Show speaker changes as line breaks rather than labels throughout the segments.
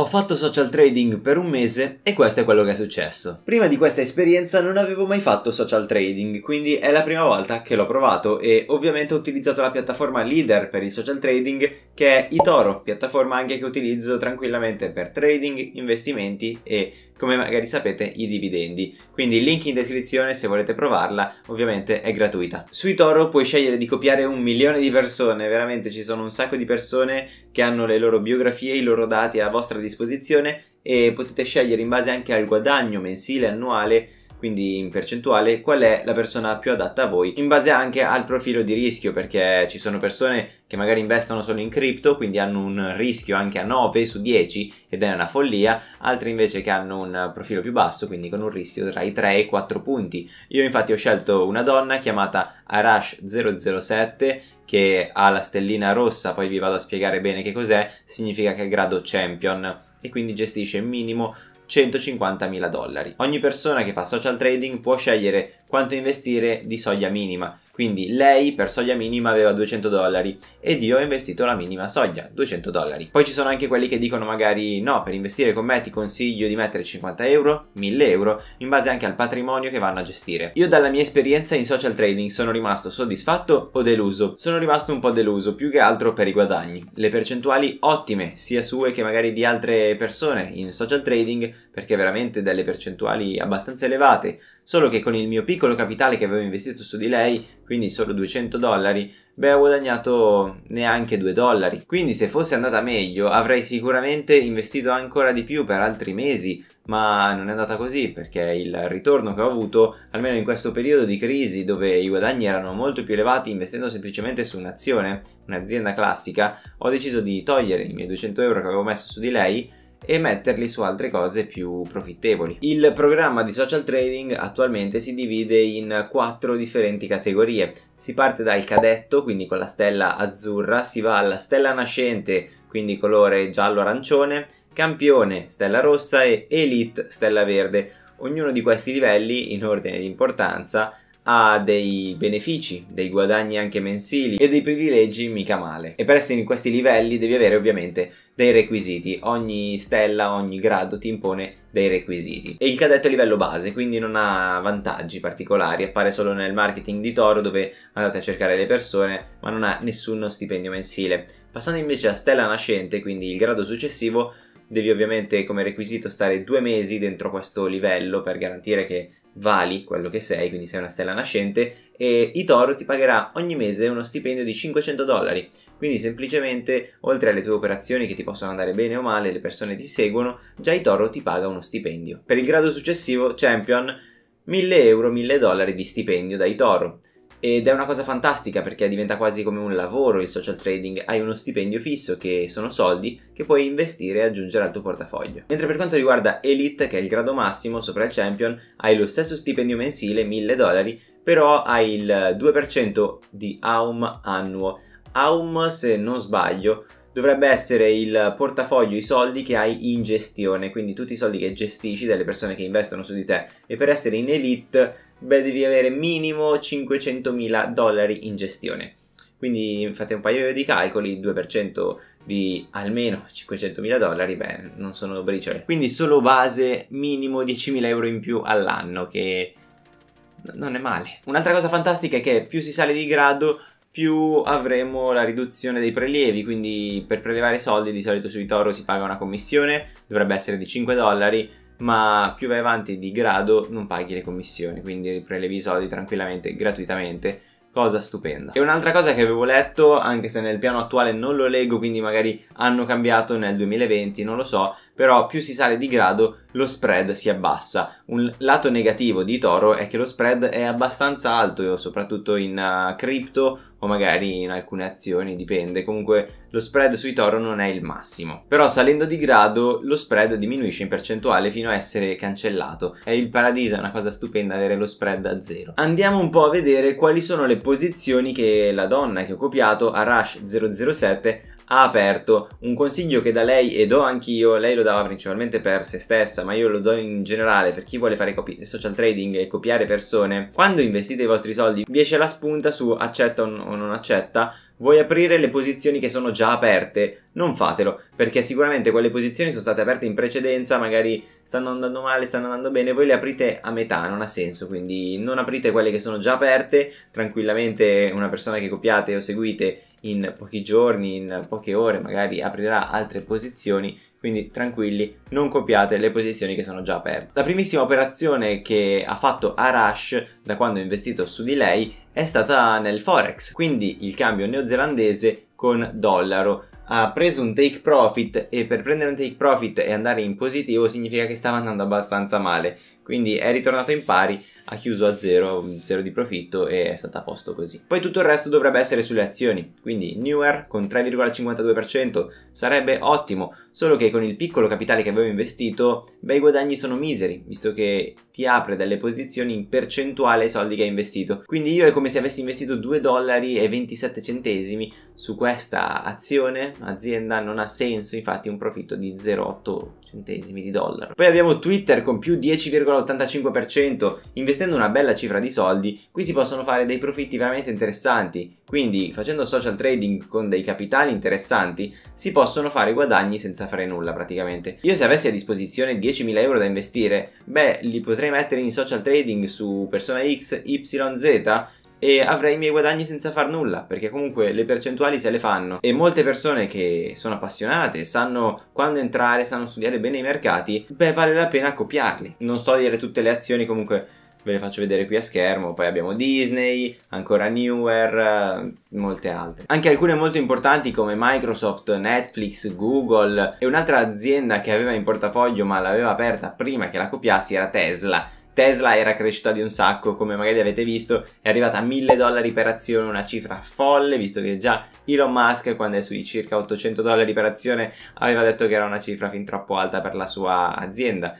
Ho fatto social trading per un mese e questo è quello che è successo. Prima di questa esperienza non avevo mai fatto social trading, quindi è la prima volta che l'ho provato e ovviamente ho utilizzato la piattaforma leader per il social trading che è Itoro, piattaforma anche che utilizzo tranquillamente per trading, investimenti e come magari sapete i dividendi. Quindi il link in descrizione se volete provarla, ovviamente è gratuita. Sui Toro puoi scegliere di copiare un milione di persone, veramente ci sono un sacco di persone che hanno le loro biografie, i loro dati a vostra disposizione e potete scegliere in base anche al guadagno mensile, annuale quindi in percentuale, qual è la persona più adatta a voi, in base anche al profilo di rischio, perché ci sono persone che magari investono solo in cripto, quindi hanno un rischio anche a 9 su 10 ed è una follia, altri invece che hanno un profilo più basso, quindi con un rischio tra i 3 e i 4 punti. Io infatti ho scelto una donna chiamata Arash007 che ha la stellina rossa, poi vi vado a spiegare bene che cos'è, significa che è grado champion e quindi gestisce minimo 150.000 dollari. Ogni persona che fa social trading può scegliere quanto investire di soglia minima quindi lei per soglia minima aveva 200 dollari ed io ho investito la minima soglia, 200 dollari. Poi ci sono anche quelli che dicono magari no, per investire con me ti consiglio di mettere 50 euro, 1000 euro, in base anche al patrimonio che vanno a gestire. Io dalla mia esperienza in social trading sono rimasto soddisfatto o deluso? Sono rimasto un po' deluso, più che altro per i guadagni. Le percentuali ottime, sia sue che magari di altre persone in social trading, perché veramente delle percentuali abbastanza elevate Solo che con il mio piccolo capitale che avevo investito su di lei, quindi solo 200 dollari, beh ho guadagnato neanche 2 dollari. Quindi se fosse andata meglio avrei sicuramente investito ancora di più per altri mesi, ma non è andata così perché il ritorno che ho avuto, almeno in questo periodo di crisi dove i guadagni erano molto più elevati investendo semplicemente su un'azione, un'azienda classica, ho deciso di togliere i miei 200 euro che avevo messo su di lei e metterli su altre cose più profittevoli. Il programma di social trading attualmente si divide in quattro differenti categorie. Si parte dal cadetto, quindi con la stella azzurra, si va alla stella nascente, quindi colore giallo-arancione, campione, stella rossa e elite, stella verde. Ognuno di questi livelli, in ordine di importanza, ha dei benefici, dei guadagni anche mensili e dei privilegi mica male. E per essere in questi livelli devi avere ovviamente dei requisiti, ogni stella, ogni grado ti impone dei requisiti. E il cadetto è livello base, quindi non ha vantaggi particolari, appare solo nel marketing di Toro dove andate a cercare le persone, ma non ha nessuno stipendio mensile. Passando invece a stella nascente, quindi il grado successivo, devi ovviamente come requisito stare due mesi dentro questo livello per garantire che vali quello che sei, quindi sei una stella nascente, e Itoro ti pagherà ogni mese uno stipendio di 500 dollari. Quindi semplicemente, oltre alle tue operazioni che ti possono andare bene o male, le persone ti seguono, già Itoro ti paga uno stipendio. Per il grado successivo, Champion, 1000 euro, 1000 dollari di stipendio da Itoro. Ed è una cosa fantastica perché diventa quasi come un lavoro il social trading, hai uno stipendio fisso che sono soldi che puoi investire e aggiungere al tuo portafoglio. Mentre per quanto riguarda Elite, che è il grado massimo sopra il Champion, hai lo stesso stipendio mensile, 1000 dollari, però hai il 2% di AUM annuo. AUM, se non sbaglio, dovrebbe essere il portafoglio, i soldi che hai in gestione, quindi tutti i soldi che gestisci dalle persone che investono su di te. E per essere in elite beh, devi avere minimo 500.000 dollari in gestione. Quindi fate un paio di calcoli, 2% di almeno 500.000 dollari, beh, non sono briciole. Quindi solo base minimo 10.000 euro in più all'anno, che non è male. Un'altra cosa fantastica è che più si sale di grado, più avremo la riduzione dei prelievi, quindi per prelevare soldi di solito sui toro si paga una commissione, dovrebbe essere di 5 dollari, ma più vai avanti di grado non paghi le commissioni, quindi prelevi i soldi tranquillamente, gratuitamente, cosa stupenda. E un'altra cosa che avevo letto, anche se nel piano attuale non lo leggo, quindi magari hanno cambiato nel 2020, non lo so, però più si sale di grado lo spread si abbassa. Un lato negativo di Toro è che lo spread è abbastanza alto, soprattutto in uh, cripto o magari in alcune azioni, dipende. Comunque lo spread sui Toro non è il massimo. Però salendo di grado lo spread diminuisce in percentuale fino a essere cancellato. È il paradiso, è una cosa stupenda avere lo spread a zero. Andiamo un po' a vedere quali sono le posizioni che la donna che ho copiato, a Rush 007 ha aperto un consiglio che da lei e do anch'io, lei lo dava principalmente per se stessa, ma io lo do in generale per chi vuole fare copi- social trading e copiare persone. Quando investite i vostri soldi, vi esce la spunta su accetta o non accetta, vuoi aprire le posizioni che sono già aperte, non fatelo, perché sicuramente quelle posizioni sono state aperte in precedenza, magari stanno andando male, stanno andando bene, voi le aprite a metà, non ha senso, quindi non aprite quelle che sono già aperte, tranquillamente una persona che copiate o seguite in pochi giorni, in poche ore, magari aprirà altre posizioni, quindi tranquilli, non copiate le posizioni che sono già aperte. La primissima operazione che ha fatto Arash da quando ha investito su di lei è stata nel Forex, quindi il cambio neozelandese con dollaro ha preso un take profit e per prendere un take profit e andare in positivo significa che stava andando abbastanza male, quindi è ritornato in pari ha chiuso a zero, zero di profitto e è stata a posto così. Poi tutto il resto dovrebbe essere sulle azioni, quindi Newer con 3,52% sarebbe ottimo, solo che con il piccolo capitale che avevo investito, beh i guadagni sono miseri, visto che ti apre delle posizioni in percentuale ai soldi che hai investito. Quindi io è come se avessi investito 2 dollari e 27 centesimi su questa azione, azienda non ha senso infatti un profitto di 0,8 centesimi di dollaro. Poi abbiamo Twitter con più 10,85%, investendo una bella cifra di soldi, qui si possono fare dei profitti veramente interessanti, quindi facendo social trading con dei capitali interessanti si possono fare guadagni senza fare nulla praticamente. Io se avessi a disposizione 10.000 euro da investire, beh li potrei mettere in social trading su persona X, Y, Z e avrei i miei guadagni senza far nulla, perché comunque le percentuali se le fanno e molte persone che sono appassionate, sanno quando entrare, sanno studiare bene i mercati, beh vale la pena copiarli. Non sto a dire tutte le azioni comunque ve le faccio vedere qui a schermo, poi abbiamo Disney, ancora Newer, eh, molte altre. Anche alcune molto importanti come Microsoft, Netflix, Google e un'altra azienda che aveva in portafoglio ma l'aveva aperta prima che la copiassi era Tesla Tesla era cresciuta di un sacco, come magari avete visto, è arrivata a 1000 dollari per azione, una cifra folle, visto che già Elon Musk, quando è sui circa 800 dollari per azione, aveva detto che era una cifra fin troppo alta per la sua azienda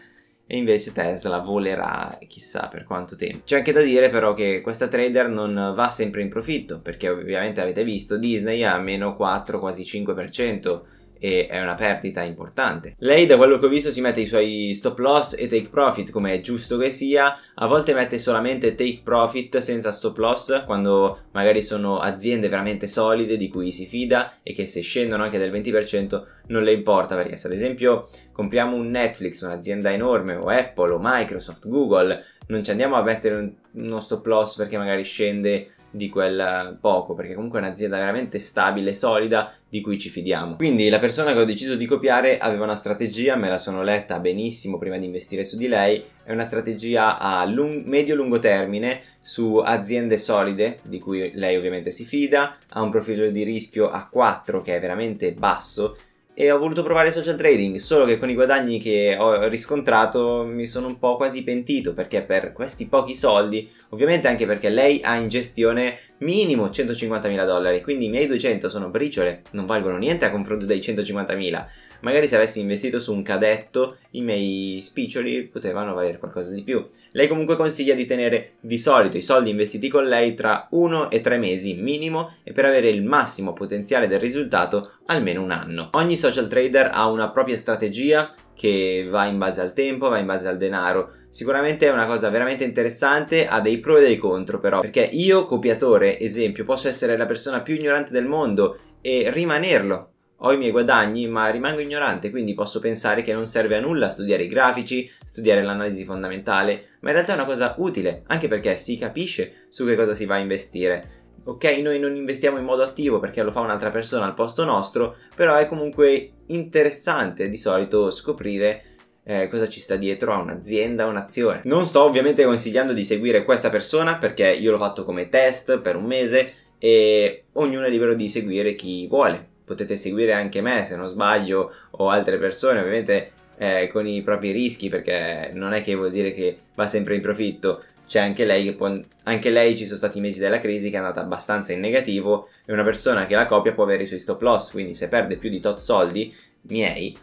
e invece Tesla volerà chissà per quanto tempo. C'è anche da dire però che questa trader non va sempre in profitto, perché ovviamente avete visto Disney ha meno 4, quasi 5% e è una perdita importante. Lei da quello che ho visto si mette i suoi stop loss e take profit come è giusto che sia, a volte mette solamente take profit senza stop loss quando magari sono aziende veramente solide di cui si fida e che se scendono anche del 20% non le importa perché se ad esempio compriamo un Netflix, un'azienda enorme o Apple o Microsoft, Google, non ci andiamo a mettere uno stop loss perché magari scende di quel poco, perché comunque è un'azienda veramente stabile, solida, di cui ci fidiamo. Quindi la persona che ho deciso di copiare aveva una strategia, me la sono letta benissimo prima di investire su di lei, è una strategia a medio-lungo termine su aziende solide, di cui lei ovviamente si fida, ha un profilo di rischio a 4 che è veramente basso e ho voluto provare social trading, solo che con i guadagni che ho riscontrato mi sono un po' quasi pentito perché per questi pochi soldi, ovviamente anche perché lei ha in gestione minimo 150.000 dollari, quindi i miei 200 sono briciole, non valgono niente a confronto dei 150.000. Magari se avessi investito su un cadetto, i miei spiccioli potevano valere qualcosa di più. Lei comunque consiglia di tenere di solito i soldi investiti con lei tra 1 e 3 mesi minimo e per avere il massimo potenziale del risultato almeno un anno. Ogni social trader ha una propria strategia che va in base al tempo, va in base al denaro Sicuramente è una cosa veramente interessante, ha dei pro e dei contro però, perché io copiatore, esempio, posso essere la persona più ignorante del mondo e rimanerlo. Ho i miei guadagni, ma rimango ignorante, quindi posso pensare che non serve a nulla studiare i grafici, studiare l'analisi fondamentale, ma in realtà è una cosa utile, anche perché si capisce su che cosa si va a investire ok noi non investiamo in modo attivo perché lo fa un'altra persona al posto nostro, però è comunque interessante di solito scoprire eh, cosa ci sta dietro a un'azienda, un'azione. Non sto ovviamente consigliando di seguire questa persona perché io l'ho fatto come test per un mese e ognuno è libero di seguire chi vuole. Potete seguire anche me se non sbaglio o altre persone, ovviamente eh, con i propri rischi perché non è che vuol dire che va sempre in profitto. C'è anche lei che può, anche lei ci sono stati mesi della crisi che è andata abbastanza in negativo e una persona che la copia può avere i suoi stop loss, quindi se perde più di tot soldi miei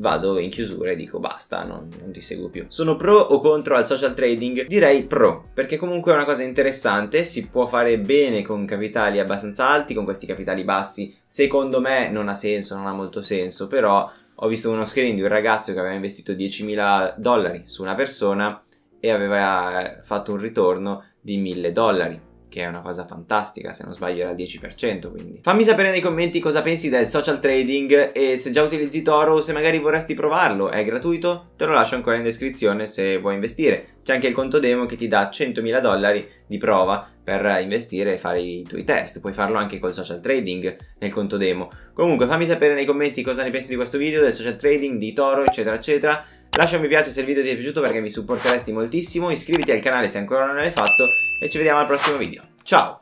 vado in chiusura e dico basta, non, non ti seguo più. Sono pro o contro al social trading? Direi pro, perché comunque è una cosa interessante, si può fare bene con capitali abbastanza alti, con questi capitali bassi, secondo me non ha senso, non ha molto senso, però ho visto uno screen di un ragazzo che aveva investito 10.000 dollari su una persona e aveva fatto un ritorno di 1.000 dollari che è una cosa fantastica, se non sbaglio era il 10%, quindi. Fammi sapere nei commenti cosa pensi del social trading e se già utilizzi Toro o se magari vorresti provarlo, è gratuito? Te lo lascio ancora in descrizione se vuoi investire. C'è anche il conto demo che ti dà 100.000 dollari di prova per investire e fare i tuoi test, puoi farlo anche col social trading nel conto demo. Comunque fammi sapere nei commenti cosa ne pensi di questo video, del social trading, di Toro, eccetera, eccetera. Lascia un mi piace se il video ti è piaciuto perché mi supporteresti moltissimo, iscriviti al canale se ancora non l'hai fatto e ci vediamo al prossimo video. Ciao!